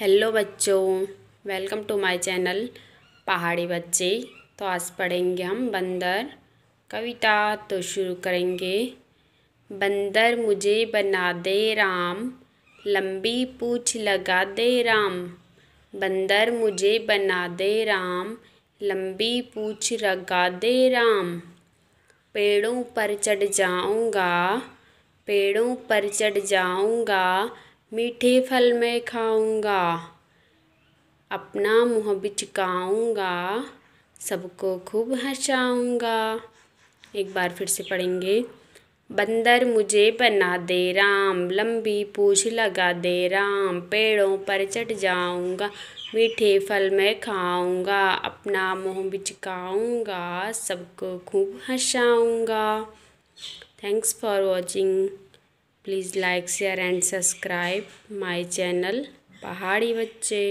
hello बच्चों welcome to my channel पहाड़ी बच्चे तो आज पढ़ेंगे हम बंदर कविता तो शुरू करेंगे बंदर मुझे बना दे राम लंबी पूछ लगा दे राम बंदर मुझे बना दे राम लंबी पूछ लगा दे राम पेड़ों पर चढ़ जाऊंगा पेड़ों पर चढ़ जाऊँगा मीठे फल मैं खाऊंगा अपना मुँह बिचकाऊंगा सबको खूब हंसाऊंगा एक बार फिर से पढ़ेंगे बंदर मुझे बना दे राम लंबी पूछ लगा दे राम पेड़ों पर चढ़ जाऊंगा मीठे फल मैं खाऊंगा अपना मुँह बिचकाऊंगा सबको खूब हंसाऊंगा thanks for watching please like share and subscribe my channel पहाड़ी बच्चे